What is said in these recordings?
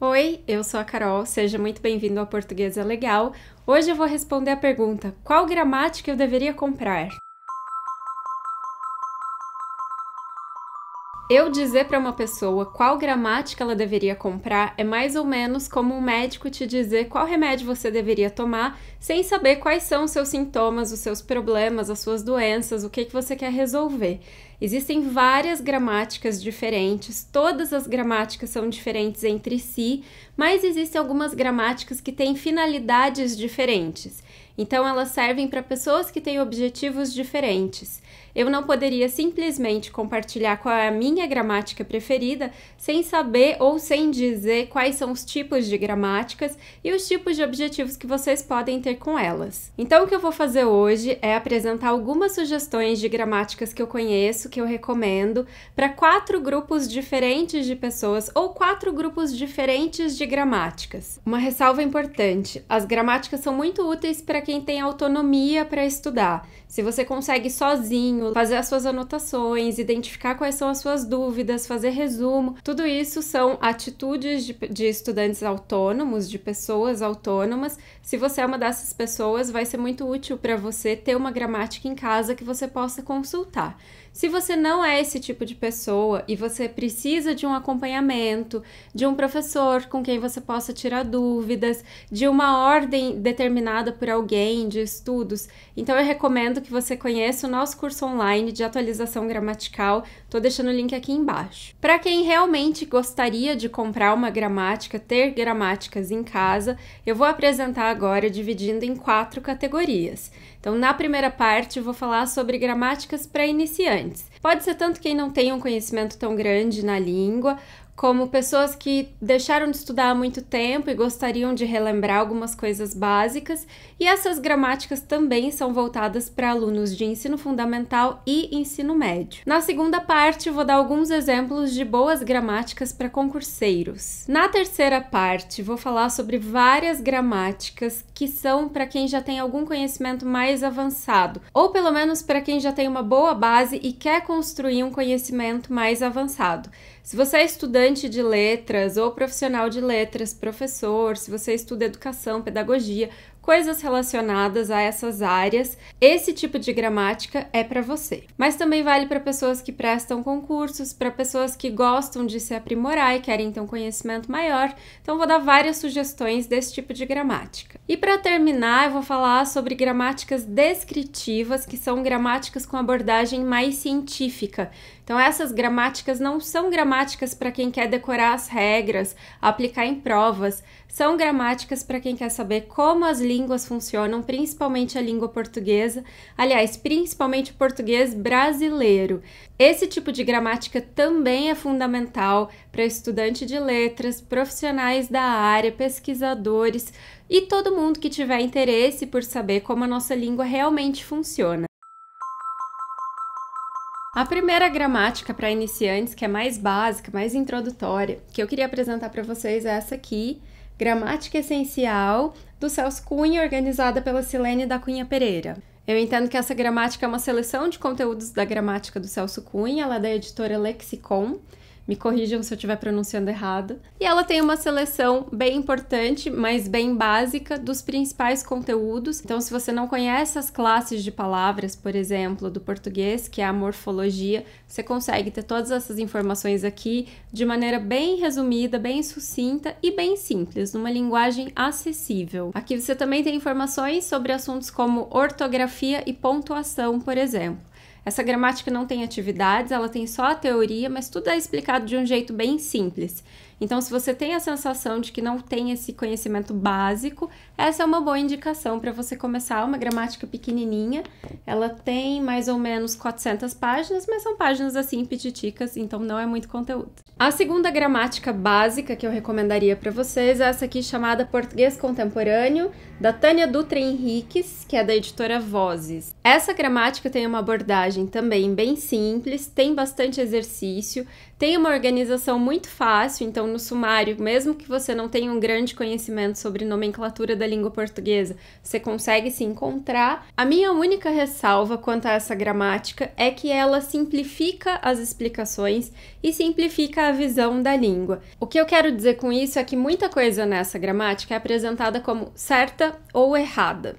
Oi, eu sou a Carol, seja muito bem-vindo ao Portuguesa Legal. Hoje eu vou responder a pergunta: qual gramática eu deveria comprar? Eu dizer para uma pessoa qual gramática ela deveria comprar é mais ou menos como um médico te dizer qual remédio você deveria tomar sem saber quais são os seus sintomas, os seus problemas, as suas doenças, o que, que você quer resolver. Existem várias gramáticas diferentes, todas as gramáticas são diferentes entre si, mas existem algumas gramáticas que têm finalidades diferentes. Então, elas servem para pessoas que têm objetivos diferentes. Eu não poderia simplesmente compartilhar qual é a minha gramática preferida sem saber ou sem dizer quais são os tipos de gramáticas e os tipos de objetivos que vocês podem ter com elas. Então, o que eu vou fazer hoje é apresentar algumas sugestões de gramáticas que eu conheço, que eu recomendo, para quatro grupos diferentes de pessoas ou quatro grupos diferentes de gramáticas. Uma ressalva importante: as gramáticas são muito úteis para quem tem autonomia para estudar. Se você consegue sozinho, fazer as suas anotações, identificar quais são as suas dúvidas, fazer resumo. Tudo isso são atitudes de, de estudantes autônomos, de pessoas autônomas. Se você é uma dessas pessoas, vai ser muito útil para você ter uma gramática em casa que você possa consultar. Se você não é esse tipo de pessoa e você precisa de um acompanhamento, de um professor com quem você possa tirar dúvidas, de uma ordem determinada por alguém de estudos, então eu recomendo que você conheça o nosso curso online de atualização gramatical. Tô deixando o link aqui embaixo. Para quem realmente gostaria de comprar uma gramática, ter gramáticas em casa, eu vou apresentar agora dividindo em quatro categorias. Então, na primeira parte, vou falar sobre gramáticas para iniciantes. Pode ser tanto quem não tem um conhecimento tão grande na língua, como pessoas que deixaram de estudar há muito tempo e gostariam de relembrar algumas coisas básicas, e essas gramáticas também são voltadas para alunos de ensino fundamental e ensino médio. Na segunda parte, vou dar alguns exemplos de boas gramáticas para concurseiros. Na terceira parte, vou falar sobre várias gramáticas que são para quem já tem algum conhecimento mais avançado, ou pelo menos para quem já tem uma boa base e quer construir um conhecimento mais avançado. Se você é estudante de letras ou profissional de letras, professor, se você estuda educação, pedagogia, coisas relacionadas a essas áreas, esse tipo de gramática é para você. Mas também vale para pessoas que prestam concursos, para pessoas que gostam de se aprimorar e querem ter um conhecimento maior. Então vou dar várias sugestões desse tipo de gramática. E para terminar, eu vou falar sobre gramáticas descritivas, que são gramáticas com abordagem mais científica. Então essas gramáticas não são gramáticas para quem quer decorar as regras, aplicar em provas, são gramáticas para quem quer saber como as línguas funcionam, principalmente a língua portuguesa, aliás, principalmente o português brasileiro. Esse tipo de gramática também é fundamental para estudante de letras, profissionais da área, pesquisadores e todo mundo que tiver interesse por saber como a nossa língua realmente funciona. A primeira gramática para iniciantes, que é mais básica, mais introdutória, que eu queria apresentar para vocês é essa aqui, Gramática Essencial, do Celso Cunha, organizada pela Silene da Cunha Pereira. Eu entendo que essa gramática é uma seleção de conteúdos da gramática do Celso Cunha, lá é da editora Lexicon, me corrijam se eu estiver pronunciando errado. E ela tem uma seleção bem importante, mas bem básica, dos principais conteúdos. Então, se você não conhece as classes de palavras, por exemplo, do português, que é a morfologia, você consegue ter todas essas informações aqui de maneira bem resumida, bem sucinta e bem simples, numa linguagem acessível. Aqui você também tem informações sobre assuntos como ortografia e pontuação, por exemplo. Essa gramática não tem atividades, ela tem só a teoria, mas tudo é explicado de um jeito bem simples. Então, se você tem a sensação de que não tem esse conhecimento básico, essa é uma boa indicação para você começar uma gramática pequenininha. Ela tem mais ou menos 400 páginas, mas são páginas assim pititicas, então não é muito conteúdo. A segunda gramática básica que eu recomendaria para vocês é essa aqui chamada Português Contemporâneo, da Tânia Dutra Henriques, que é da editora Vozes. Essa gramática tem uma abordagem também bem simples, tem bastante exercício, tem uma organização muito fácil, então no sumário, mesmo que você não tenha um grande conhecimento sobre nomenclatura da língua portuguesa, você consegue se encontrar. A minha única ressalva quanto a essa gramática é que ela simplifica as explicações e simplifica a visão da língua. O que eu quero dizer com isso é que muita coisa nessa gramática é apresentada como certa ou errada.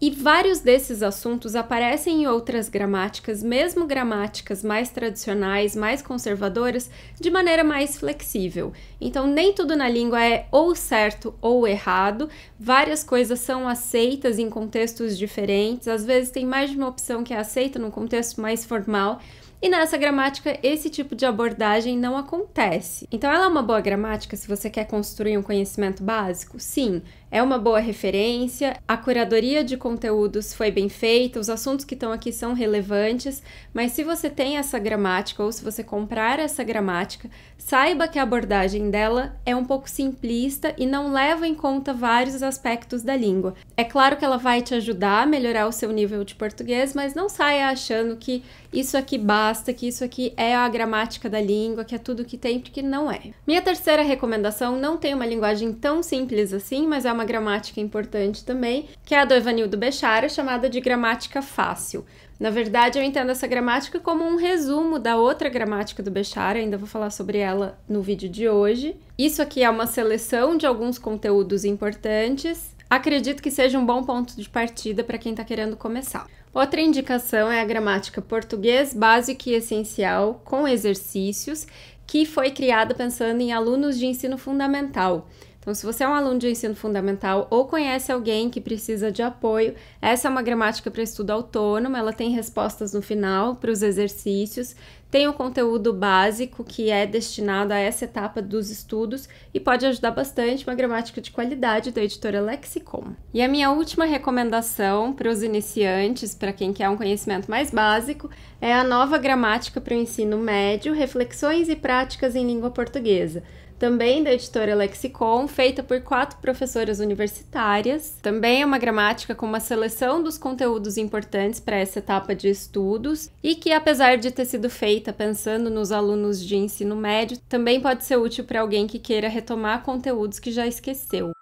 E vários desses assuntos aparecem em outras gramáticas, mesmo gramáticas mais tradicionais, mais conservadoras, de maneira mais flexível. Então, nem tudo na língua é ou certo ou errado, várias coisas são aceitas em contextos diferentes, às vezes tem mais de uma opção que é aceita num contexto mais formal. E nessa gramática, esse tipo de abordagem não acontece. Então, ela é uma boa gramática se você quer construir um conhecimento básico? Sim é uma boa referência, a curadoria de conteúdos foi bem feita, os assuntos que estão aqui são relevantes, mas se você tem essa gramática ou se você comprar essa gramática, saiba que a abordagem dela é um pouco simplista e não leva em conta vários aspectos da língua. É claro que ela vai te ajudar a melhorar o seu nível de português, mas não saia achando que isso aqui basta, que isso aqui é a gramática da língua, que é tudo que tem, porque não é. Minha terceira recomendação não tem uma linguagem tão simples assim, mas é uma uma gramática importante também, que é a do Evanildo Bechara, chamada de gramática fácil. Na verdade, eu entendo essa gramática como um resumo da outra gramática do Bechara, ainda vou falar sobre ela no vídeo de hoje. Isso aqui é uma seleção de alguns conteúdos importantes. Acredito que seja um bom ponto de partida para quem está querendo começar. Outra indicação é a gramática português básica e essencial com exercícios, que foi criada pensando em alunos de ensino fundamental. Então, se você é um aluno de ensino fundamental ou conhece alguém que precisa de apoio, essa é uma gramática para estudo autônomo, ela tem respostas no final para os exercícios, tem o um conteúdo básico que é destinado a essa etapa dos estudos e pode ajudar bastante uma gramática de qualidade da editora Lexicon. E a minha última recomendação para os iniciantes, para quem quer um conhecimento mais básico, é a nova gramática para o ensino médio, reflexões e práticas em língua portuguesa também da editora Lexicon, feita por quatro professoras universitárias. Também é uma gramática com uma seleção dos conteúdos importantes para essa etapa de estudos e que, apesar de ter sido feita pensando nos alunos de ensino médio, também pode ser útil para alguém que queira retomar conteúdos que já esqueceu.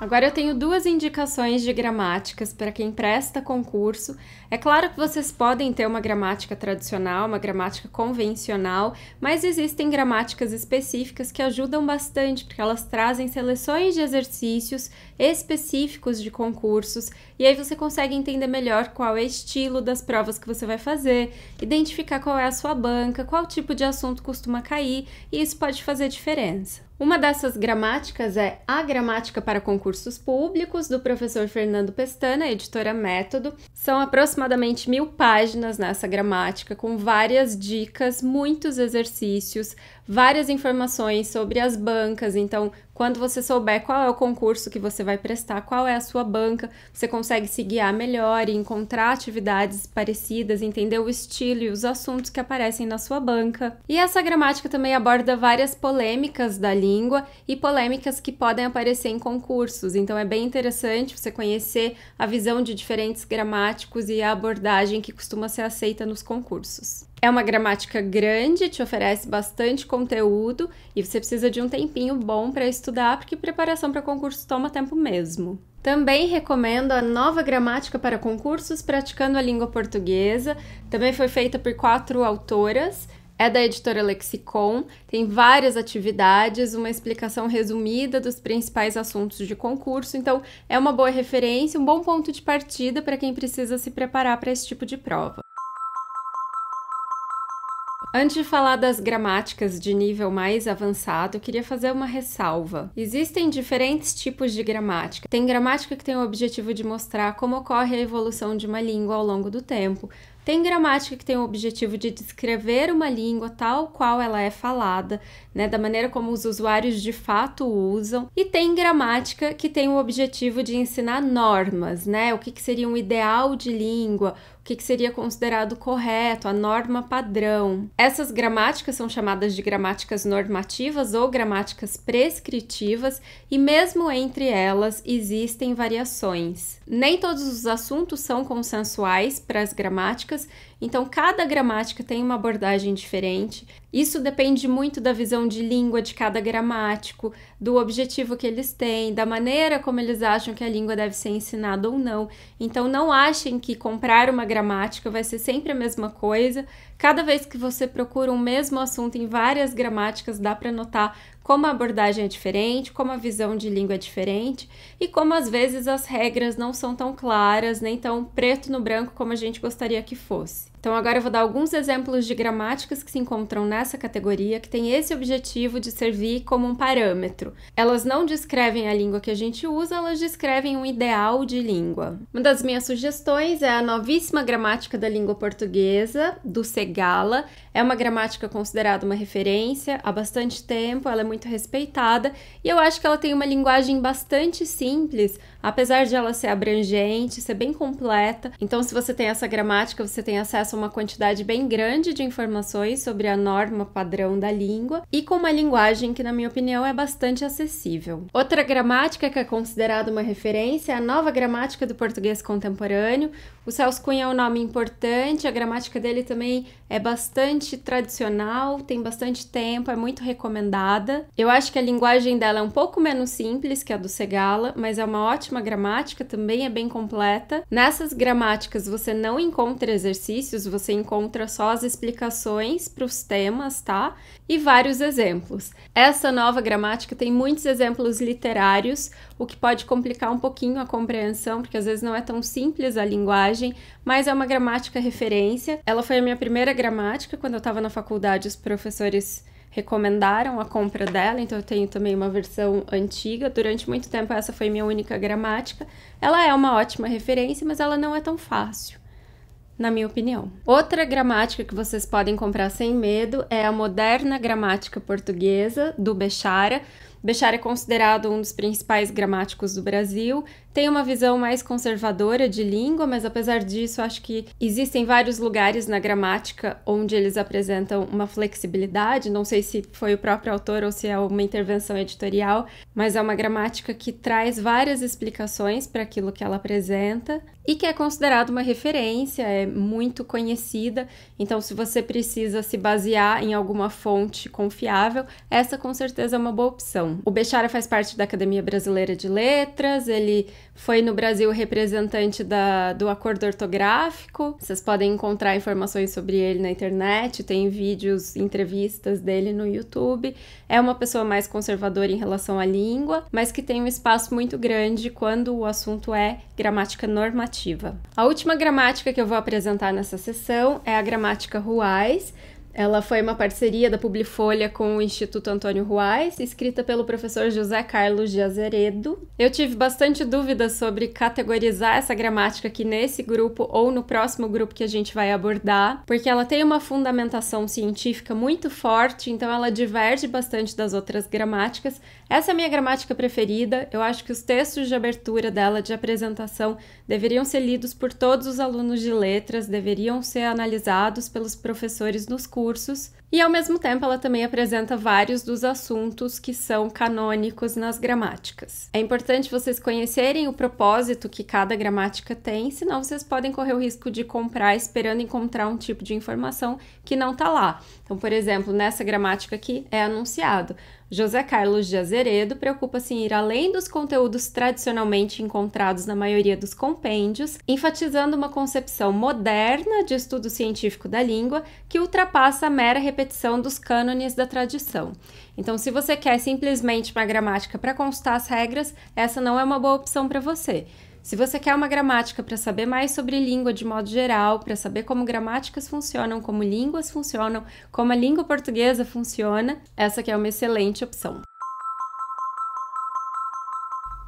Agora eu tenho duas indicações de gramáticas para quem presta concurso. É claro que vocês podem ter uma gramática tradicional, uma gramática convencional, mas existem gramáticas específicas que ajudam bastante, porque elas trazem seleções de exercícios específicos de concursos, e aí você consegue entender melhor qual é o estilo das provas que você vai fazer, identificar qual é a sua banca, qual tipo de assunto costuma cair, e isso pode fazer diferença. Uma dessas gramáticas é A Gramática para Concursos Públicos, do professor Fernando Pestana, editora Método. São aproximadamente mil páginas nessa gramática, com várias dicas, muitos exercícios, várias informações sobre as bancas. Então, quando você souber qual é o concurso que você vai prestar, qual é a sua banca, você consegue se guiar melhor e encontrar atividades parecidas, entender o estilo e os assuntos que aparecem na sua banca. E essa gramática também aborda várias polêmicas da língua e polêmicas que podem aparecer em concursos. Então, é bem interessante você conhecer a visão de diferentes gramáticos e a abordagem que costuma ser aceita nos concursos. É uma gramática grande, te oferece bastante conteúdo e você precisa de um tempinho bom para estudar, porque preparação para concurso toma tempo mesmo. Também recomendo a nova gramática para concursos praticando a língua portuguesa. Também foi feita por quatro autoras. É da editora Lexicon, tem várias atividades, uma explicação resumida dos principais assuntos de concurso, então é uma boa referência, um bom ponto de partida para quem precisa se preparar para esse tipo de prova. Antes de falar das gramáticas de nível mais avançado, queria fazer uma ressalva. Existem diferentes tipos de gramática. Tem gramática que tem o objetivo de mostrar como ocorre a evolução de uma língua ao longo do tempo, tem gramática que tem o objetivo de descrever uma língua tal qual ela é falada, né, da maneira como os usuários de fato usam, e tem gramática que tem o objetivo de ensinar normas, né, o que, que seria um ideal de língua, o que, que seria considerado correto, a norma padrão. Essas gramáticas são chamadas de gramáticas normativas ou gramáticas prescritivas, e mesmo entre elas existem variações. Nem todos os assuntos são consensuais para as gramáticas because Então, cada gramática tem uma abordagem diferente. Isso depende muito da visão de língua de cada gramático, do objetivo que eles têm, da maneira como eles acham que a língua deve ser ensinada ou não. Então, não achem que comprar uma gramática vai ser sempre a mesma coisa. Cada vez que você procura um mesmo assunto em várias gramáticas, dá para notar como a abordagem é diferente, como a visão de língua é diferente e como às vezes as regras não são tão claras, nem tão preto no branco como a gente gostaria que fosse. Então, agora eu vou dar alguns exemplos de gramáticas que se encontram nessa categoria que tem esse objetivo de servir como um parâmetro. Elas não descrevem a língua que a gente usa, elas descrevem um ideal de língua. Uma das minhas sugestões é a novíssima gramática da língua portuguesa, do Segala. É uma gramática considerada uma referência há bastante tempo, ela é muito respeitada e eu acho que ela tem uma linguagem bastante simples, apesar de ela ser abrangente, ser bem completa. Então, se você tem essa gramática, você tem acesso a uma quantidade bem grande de informações sobre a norma padrão da língua e com uma linguagem que, na minha opinião, é bastante acessível. Outra gramática que é considerada uma referência é a nova gramática do português contemporâneo. O Celso Cunha é um nome importante, a gramática dele também é bastante bastante tradicional, tem bastante tempo, é muito recomendada. Eu acho que a linguagem dela é um pouco menos simples que a do Segala, mas é uma ótima gramática, também é bem completa. Nessas gramáticas você não encontra exercícios, você encontra só as explicações para os temas, tá? E vários exemplos. Essa nova gramática tem muitos exemplos literários, o que pode complicar um pouquinho a compreensão, porque às vezes não é tão simples a linguagem, mas é uma gramática referência. Ela foi a minha primeira gramática quando eu estava na faculdade, os professores recomendaram a compra dela, então eu tenho também uma versão antiga. Durante muito tempo essa foi minha única gramática. Ela é uma ótima referência, mas ela não é tão fácil, na minha opinião. Outra gramática que vocês podem comprar sem medo é a Moderna Gramática Portuguesa do Bechara. Bechara é considerado um dos principais gramáticos do Brasil, tem uma visão mais conservadora de língua, mas apesar disso, acho que existem vários lugares na gramática onde eles apresentam uma flexibilidade. Não sei se foi o próprio autor ou se é uma intervenção editorial, mas é uma gramática que traz várias explicações para aquilo que ela apresenta e que é considerada uma referência, é muito conhecida. Então, se você precisa se basear em alguma fonte confiável, essa com certeza é uma boa opção o Bechara faz parte da Academia Brasileira de Letras, ele foi no Brasil representante da, do acordo ortográfico. Vocês podem encontrar informações sobre ele na internet, tem vídeos, entrevistas dele no YouTube. É uma pessoa mais conservadora em relação à língua, mas que tem um espaço muito grande quando o assunto é gramática normativa. A última gramática que eu vou apresentar nessa sessão é a gramática Ruais ela foi uma parceria da Publifolha com o Instituto Antônio Ruais, escrita pelo professor José Carlos de Azeredo. Eu tive bastante dúvidas sobre categorizar essa gramática aqui nesse grupo ou no próximo grupo que a gente vai abordar, porque ela tem uma fundamentação científica muito forte, então ela diverge bastante das outras gramáticas. Essa é a minha gramática preferida. Eu acho que os textos de abertura dela, de apresentação, deveriam ser lidos por todos os alunos de letras, deveriam ser analisados pelos professores nos cursos cursos, e ao mesmo tempo ela também apresenta vários dos assuntos que são canônicos nas gramáticas. É importante vocês conhecerem o propósito que cada gramática tem, senão vocês podem correr o risco de comprar esperando encontrar um tipo de informação que não está lá. Então, por exemplo, nessa gramática aqui é anunciado. José Carlos de Azeredo preocupa-se em ir além dos conteúdos tradicionalmente encontrados na maioria dos compêndios, enfatizando uma concepção moderna de estudo científico da língua que ultrapassa a mera repetição dos cânones da tradição. Então, se você quer simplesmente uma gramática para constar as regras, essa não é uma boa opção para você. Se você quer uma gramática para saber mais sobre língua de modo geral, para saber como gramáticas funcionam, como línguas funcionam, como a língua portuguesa funciona, essa aqui é uma excelente opção.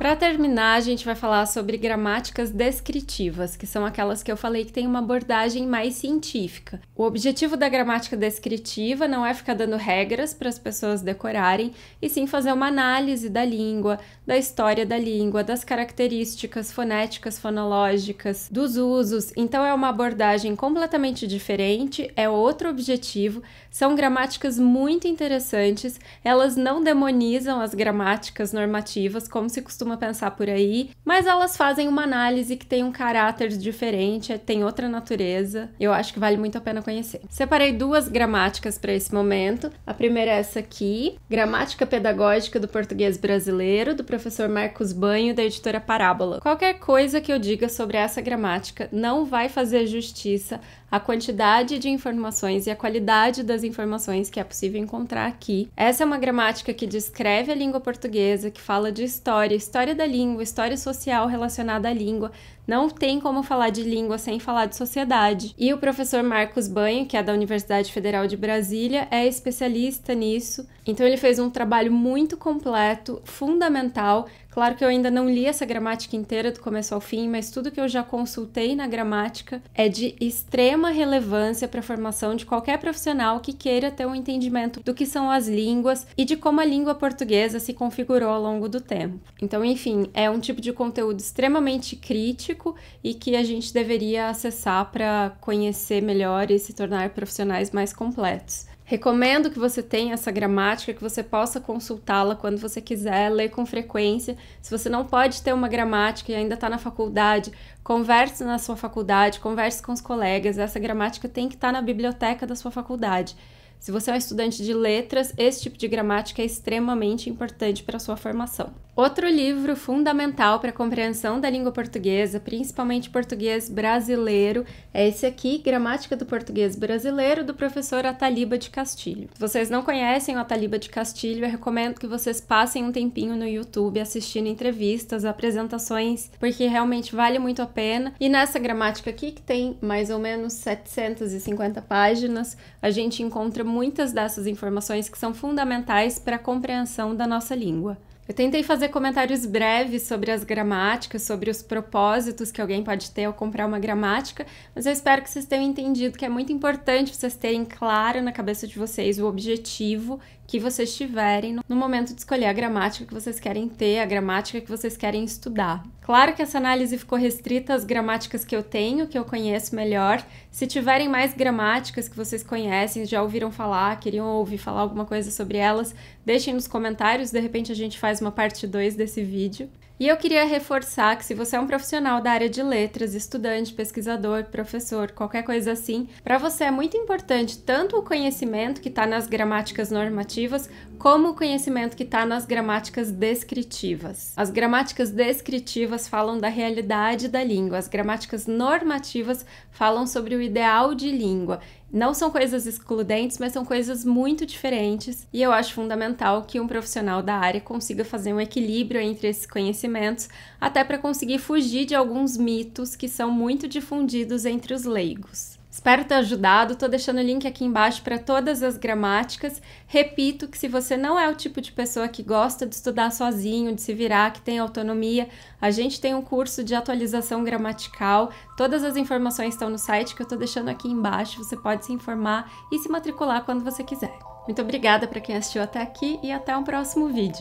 Para terminar, a gente vai falar sobre gramáticas descritivas, que são aquelas que eu falei que têm uma abordagem mais científica. O objetivo da gramática descritiva não é ficar dando regras para as pessoas decorarem, e sim fazer uma análise da língua, da história da língua, das características fonéticas, fonológicas, dos usos. Então é uma abordagem completamente diferente, é outro objetivo. São gramáticas muito interessantes, elas não demonizam as gramáticas normativas como se costuma costuma pensar por aí, mas elas fazem uma análise que tem um caráter diferente, tem outra natureza. Eu acho que vale muito a pena conhecer. Separei duas gramáticas para esse momento. A primeira é essa aqui, Gramática Pedagógica do Português Brasileiro, do professor Marcos Banho, da editora Parábola. Qualquer coisa que eu diga sobre essa gramática não vai fazer justiça à quantidade de informações e à qualidade das informações que é possível encontrar aqui. Essa é uma gramática que descreve a língua portuguesa, que fala de história, história história da língua, história social relacionada à língua. Não tem como falar de língua sem falar de sociedade. E o professor Marcos Banho, que é da Universidade Federal de Brasília, é especialista nisso. Então ele fez um trabalho muito completo, fundamental, Claro que eu ainda não li essa gramática inteira do começo ao fim, mas tudo que eu já consultei na gramática é de extrema relevância para a formação de qualquer profissional que queira ter um entendimento do que são as línguas e de como a língua portuguesa se configurou ao longo do tempo. Então, enfim, é um tipo de conteúdo extremamente crítico e que a gente deveria acessar para conhecer melhor e se tornar profissionais mais completos. Recomendo que você tenha essa gramática, que você possa consultá-la quando você quiser, ler com frequência. Se você não pode ter uma gramática e ainda está na faculdade, converse na sua faculdade, converse com os colegas. Essa gramática tem que estar tá na biblioteca da sua faculdade. Se você é um estudante de letras, esse tipo de gramática é extremamente importante para a sua formação. Outro livro fundamental para a compreensão da língua portuguesa, principalmente português brasileiro, é esse aqui, Gramática do Português Brasileiro, do professor Ataliba de Castilho. Se vocês não conhecem o Ataliba de Castilho, eu recomendo que vocês passem um tempinho no YouTube assistindo entrevistas, apresentações, porque realmente vale muito a pena. E nessa gramática aqui, que tem mais ou menos 750 páginas, a gente encontra muitas dessas informações que são fundamentais para a compreensão da nossa língua. Eu tentei fazer comentários breves sobre as gramáticas, sobre os propósitos que alguém pode ter ao comprar uma gramática, mas eu espero que vocês tenham entendido que é muito importante vocês terem claro na cabeça de vocês o objetivo que vocês tiverem no momento de escolher a gramática que vocês querem ter, a gramática que vocês querem estudar. Claro que essa análise ficou restrita às gramáticas que eu tenho, que eu conheço melhor. Se tiverem mais gramáticas que vocês conhecem, já ouviram falar, queriam ouvir falar alguma coisa sobre elas, deixem nos comentários, de repente a gente faz uma parte 2 desse vídeo. E eu queria reforçar que se você é um profissional da área de letras, estudante, pesquisador, professor, qualquer coisa assim, para você é muito importante tanto o conhecimento que está nas gramáticas normativas, como o conhecimento que está nas gramáticas descritivas. As gramáticas descritivas falam da realidade da língua, as gramáticas normativas falam sobre o ideal de língua. Não são coisas excludentes, mas são coisas muito diferentes, e eu acho fundamental que um profissional da área consiga fazer um equilíbrio entre esses conhecimentos, até para conseguir fugir de alguns mitos que são muito difundidos entre os leigos. Espero ter ajudado. Estou deixando o link aqui embaixo para todas as gramáticas. Repito que se você não é o tipo de pessoa que gosta de estudar sozinho, de se virar, que tem autonomia, a gente tem um curso de atualização gramatical. Todas as informações estão no site que eu estou deixando aqui embaixo. Você pode se informar e se matricular quando você quiser. Muito obrigada para quem assistiu até aqui e até o um próximo vídeo.